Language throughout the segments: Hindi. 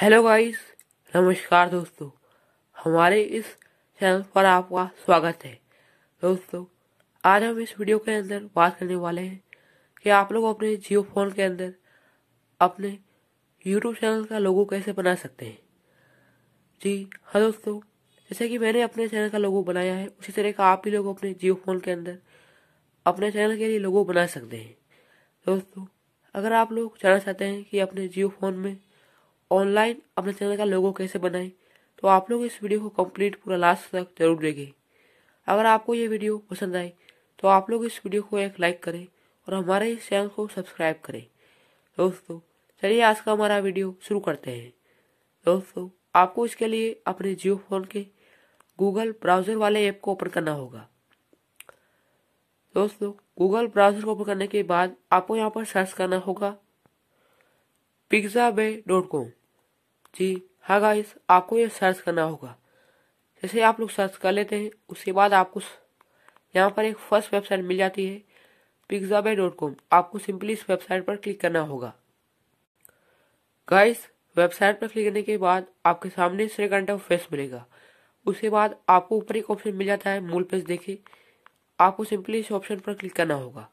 हेलो गाइस नमस्कार दोस्तों हमारे इस चैनल पर आपका स्वागत है दोस्तों आज हम इस वीडियो के अंदर बात करने वाले हैं कि आप लोग अपने जियो फोन के अंदर अपने यूट्यूब चैनल का लोगो कैसे बना सकते हैं जी हाँ दोस्तों जैसे कि मैंने अपने चैनल का लोगो बनाया है उसी तरह का आप भी लोग अपने जियो फोन के अंदर अपने चैनल के लिए लोगो बना सकते हैं दोस्तों अगर आप लोग जाना चाहते हैं कि अपने जियो फोन में ऑनलाइन अपने चैनल का लोगो कैसे बनाएं तो आप लोग इस वीडियो को कंप्लीट पूरा लास्ट तक जरूर देखें अगर आपको ये वीडियो पसंद आए तो आप लोग इस वीडियो को एक लाइक करें और हमारे इस चैनल को सब्सक्राइब करें दोस्तों चलिए आज का हमारा वीडियो शुरू करते हैं दोस्तों आपको इसके लिए अपने जियो फोन के गूगल ब्राउज़र वाले ऐप को ओपन करना होगा दोस्तों गूगल ब्राउज़र को ओपन करने के बाद आपको यहाँ पर सर्च करना होगा बे डॉट कॉम जी हाँ गाइस आपको ये सर्च करना होगा जैसे आप लोग सर्च कर लेते हैं उसके बाद आपको यहाँ पर एक फर्स्ट वेबसाइट मिल जाती है बे डॉट कॉम आपको सिंपली इस वेबसाइट पर क्लिक करना होगा गाइस वेबसाइट पर क्लिक करने के बाद आपके सामने श्री घंटा फेस मिलेगा उसके बाद आपको ऊपर एक ऑप्शन मिल जाता है मूल पेज देखे आपको सिंपली इस ऑप्शन पर क्लिक करना होगा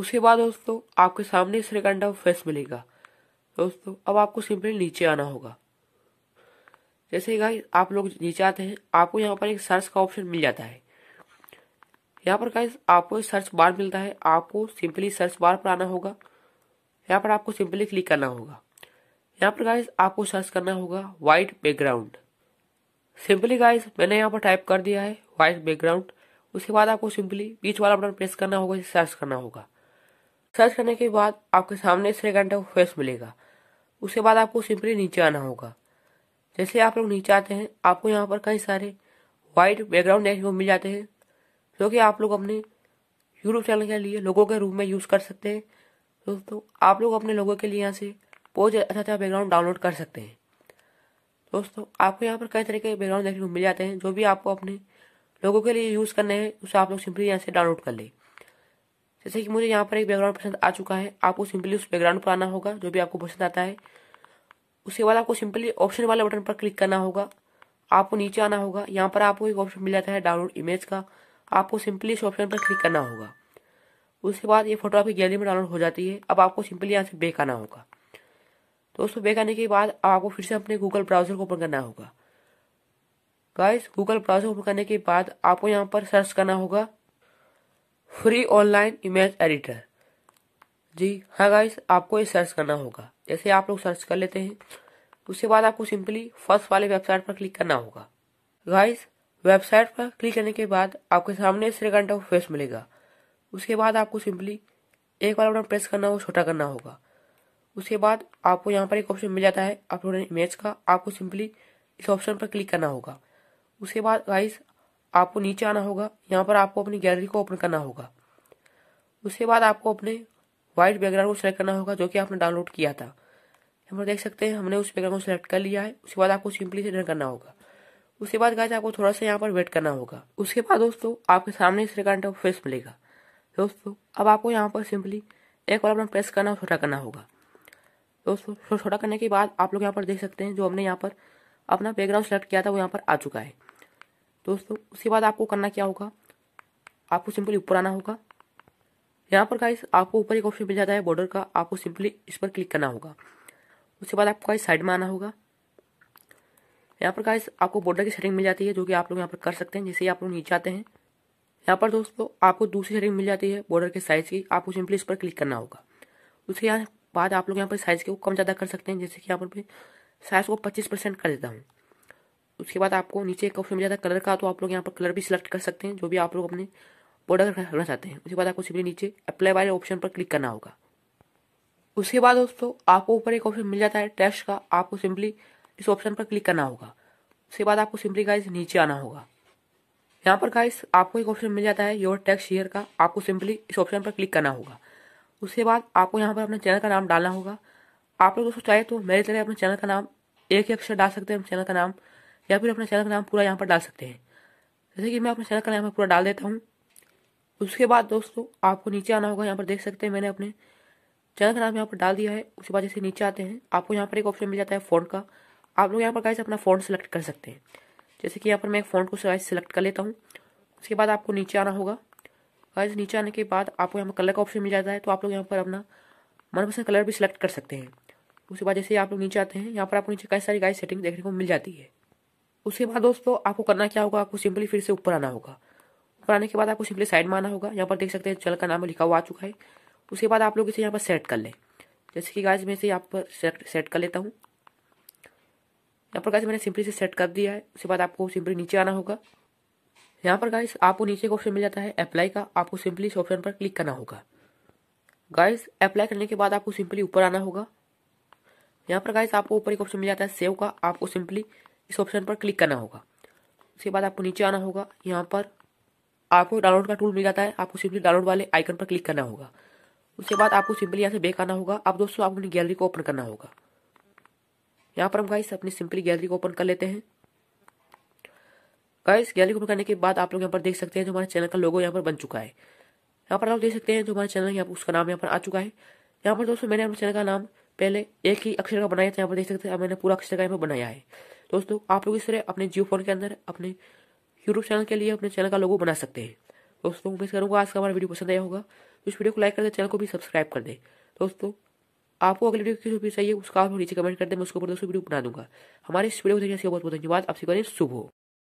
उसके बाद दोस्तों आपके सामने इस तरह का अंडा फेस मिलेगा दोस्तों अब आपको सिंपली नीचे आना होगा जैसे गाइस आप लोग नीचे आते हैं आपको यहाँ पर एक सर्च का ऑप्शन मिल जाता है यहाँ पर गाइस आपको सर्च बार मिलता है आपको सिंपली सर्च बार पर आना होगा यहाँ पर आपको सिंपली क्लिक करना होगा यहाँ पर गाइस आपको सर्च करना होगा वाइट बैकग्राउंड सिंपली गाइस मैंने यहाँ पर टाइप कर दिया है वाइट बैकग्राउंड उसके बाद आपको सिंपली बीच वाला बटन प्रेस करना होगा सर्च करना होगा सर्च करने के बाद आपके सामने इस रेगांटा का फेस मिलेगा उसके बाद आपको सिंपली नीचे आना होगा जैसे आप लोग नीचे आते हैं आपको यहाँ पर कई सारे वाइट बैकग्राउंड देखने को मिल जाते हैं जो कि आप लोग अपने यूट्यूब चैनल के लिए लोगों के रूप में यूज़ कर सकते हैं दोस्तों आप लोग अपने लोगों के लिए यहाँ से बहुत अच्छा अच्छा बैकग्राउंड डाउनलोड कर सकते हैं दोस्तों आपको यहाँ पर कई तरह के बैकग्राउंड देखने को मिल जाते हैं जो भी आपको अपने लोगों के लिए यूज़ करने हैं उसे आप लोग सिंपली यहाँ से डाउनलोड कर लें जैसे कि मुझे यहाँ पर एक बैकग्राउंड पसंद आ चुका है आपको सिंपली उस बैकग्राउंड पर आना होगा जो भी आपको पसंद आता है उसके बाद आपको सिंपली ऑप्शन वाले बटन पर क्लिक करना होगा आपको नीचे आना होगा यहाँ पर आपको एक ऑप्शन मिल जाता है डाउनलोड इमेज का आपको सिंपली इस ऑप्शन पर क्लिक करना होगा उसके बाद ये फोटो आपकी गैलरी में डाउनलोड हो जाती है अब आपको सिंपली यहाँ से बेक आना होगा दोस्तों बेक आने के बाद आपको फिर से अपने गूगल ब्राउजर को ओपन करना होगा गाइस गूगल ब्राउजर ओपन करने के बाद आपको यहाँ पर सर्च करना होगा फ्री ऑनलाइन इमेज एडिटर जी हाँ गाइस आपको ये सर्च करना होगा जैसे आप लोग सर्च कर लेते हैं उसके बाद आपको सिंपली फर्स्ट वाले वेबसाइट पर क्लिक करना होगा गाइस वेबसाइट पर क्लिक करने के बाद आपके सामने इस फेस मिलेगा उसके बाद आपको सिंपली एक बार अपना प्रेस करना हो छोटा करना होगा उसके बाद आपको यहाँ पर एक ऑप्शन मिल जाता है अपलोड इमेज का आपको सिंपली इस ऑप्शन पर क्लिक करना होगा उसके बाद गाइस आपको नीचे आना होगा यहाँ पर आपको अपनी गैलरी को ओपन करना होगा उसके बाद आपको अपने वाइट बैकग्राउंड को सिलेक्ट करना होगा जो कि आपने डाउनलोड किया था यहाँ पर देख सकते हैं हमने उस बैकग्राउंड को सिलेक्ट कर लिया है उसके बाद आपको सिंपली से डन करना होगा उसके बाद गाइस आपको थोड़ा सा यहाँ पर वेट करना होगा उसके बाद दोस्तों आपके सामने इस रिकॉर्ड का फेस मिलेगा दोस्तों अब आपको यहाँ पर सिंपली एक बार अपना प्रेस करना और छोटा करना होगा दोस्तों तो छोटा करने के बाद आप लोग यहाँ पर देख सकते हैं जो हमने यहाँ पर अपना बैकग्राउंड सेलेक्ट किया था वो यहाँ पर आ चुका है दोस्तों उसके बाद आपको करना क्या होगा आपको सिंपली ऊपर आना होगा यहाँ पर गाइस आपको ऊपर एक ऑप्शन मिल जाता है बॉर्डर का आपको सिंपली इस पर क्लिक करना होगा उसके बाद आपको गाइस साइड में आना होगा यहाँ पर गाइस आपको बॉर्डर की सेटिंग मिल जाती है जो कि आप लोग यहाँ पर कर सकते हैं जैसे ही आप लोग नीचे आते हैं यहाँ पर दोस्तों आपको दूसरी सेटिंग मिल जाती है बॉर्डर के साइज की आपको सिंपली इस पर क्लिक करना होगा उसके बाद आप लोग यहाँ पर साइज को कम ज़्यादा कर सकते हैं जैसे कि यहाँ पर साइज को पच्चीस परसेंट कर देता हूँ उसके बाद आपको नीचे एक ऑप्शन मिल जाता है कलर का तो आप लोग यहाँ पर कलर भी सिलेक्ट कर सकते हैं जो भी आप लोग अपने प्रोडक्ट रखना चाहते हैं उसके बाद आपको सिंपली नीचे अप्लाई वाले ऑप्शन पर क्लिक करना होगा उसके बाद दोस्तों आपको ऊपर एक ऑप्शन मिल जाता है टेस्ट का आपको सिंपली इस ऑप्शन पर क्लिक करना होगा उसके बाद आपको सिंपली गाइस नीचे आना होगा यहाँ पर गाइस आपको एक ऑप्शन मिल जाता है योर टैक्स शेयर का आपको सिंपली इस ऑप्शन पर क्लिक करना होगा उसके बाद आपको यहाँ पर अपने चैनल का नाम डालना होगा आप लोग दोस्तों चाहे तो मेरे तरह अपने चैनल का नाम एक ही अक्षर डाल सकते हैं चैनल का नाम या फिर अपना चैनल का नाम पूरा यहाँ पर डाल सकते हैं जैसे कि मैं अपने चैनल का नाम पूरा डाल देता हूँ उसके बाद दोस्तों आपको नीचे आना होगा यहाँ पर देख सकते हैं मैंने अपने चैनल का नाम यहाँ पर डाल दिया है उसके बाद जैसे नीचे आते हैं आपको यहाँ पर एक ऑप्शन मिल जाता है फोन का आप लोग यहाँ पर कैसे अपना फोन सेलेक्ट कर सकते हैं जैसे कि यहाँ पर मैं फोन को गाइस सेलेक्ट कर लेता हूँ उसके बाद आपको नीचे आना होगा वैसे नीचे आने के बाद आपको यहाँ पर कलर का ऑप्शन मिल जाता है तो आप लोग यहाँ पर अपना मनपसंद कलर भी सिलेक्ट कर सकते हैं उसके बाद जैसे आप लोग नीचे आते हैं यहाँ पर आपको नीचे कई सारी गाइस सेटिंग देखने को मिल जाती है उसके बाद दोस्तों आपको करना क्या होगा आपको सिंपली फिर से ऊपर आना होगा ऊपर आने के बाद आपको सिंपली साइड में आना होगा यहाँ पर देख सकते हैं चल का नाम लिखा हुआ आ चुका है उसके बाद आप लोग इसे यहाँ पर सेट कर लें जैसे कि गाइज मैं इसे यहाँ पर सेट सेट कर लेता हूँ यहाँ पर गाइज मैंने सिंपली से सेट कर दिया है उसके बाद आपको सिंपली नीचे आना होगा यहाँ पर गाइज आपको नीचे एक ऑप्शन मिल जाता है अप्लाई का आपको सिंपली इस ऑप्शन पर क्लिक करना होगा गाइज अप्लाई करने के बाद आपको सिंपली ऊपर आना होगा यहाँ पर गाइज आपको ऊपर एक ऑप्शन मिल जाता है सेव का आपको सिंपली इस ऑप्शन पर क्लिक करना होगा उसके बाद आपको नीचे आना होगा यहाँ पर आपको डाउनलोड का टूल मिल जाता है आपको सिंपली डाउनलोड वाले आइकन पर क्लिक करना होगा उसके बाद आपको सिंपली यहाँ से बेक आना होगा अब दोस्तों आपको अपनी गैलरी को ओपन करना होगा यहाँ पर हम गाइस अपनी सिंपली गैलरी को ओपन कर लेते हैं गाइस गैलरी को ओपन करने के बाद आप लोग यहाँ पर देख सकते हैं जो हमारे चैनल का लोगो यहाँ पर बन चुका है यहाँ पर आप देख सकते हैं जो हमारे चैनल यहाँ उसका नाम यहाँ पर आ चुका है यहाँ पर दोस्तों मैंने अपने चैनल का नाम पहले एक ही अक्षर का बनाया था यहाँ पर देख सकते हैं मैंने पूरा अक्षर का यहाँ पर बनाया है दोस्तों आप लोग इस तरह अपने जियो फोन के अंदर अपने यूट्यूब चैनल के लिए अपने चैनल का लोगो बना सकते हैं दोस्तों उम्मीद करूँगा आज का हमारा वीडियो पसंद आया होगा तो इस वीडियो को लाइक कर दे चैनल को भी सब्सक्राइब कर दें दोस्तों आपको अगली वीडियो किसी भी चाहिए उसका आप नीचे कमेंट कर दें मैं उसके ऊपर दोस्तों वीडियो बना दूंगा हमारे इस वीडियो को देखने से बहुत बहुत धन्यवाद आपसे करें शुभ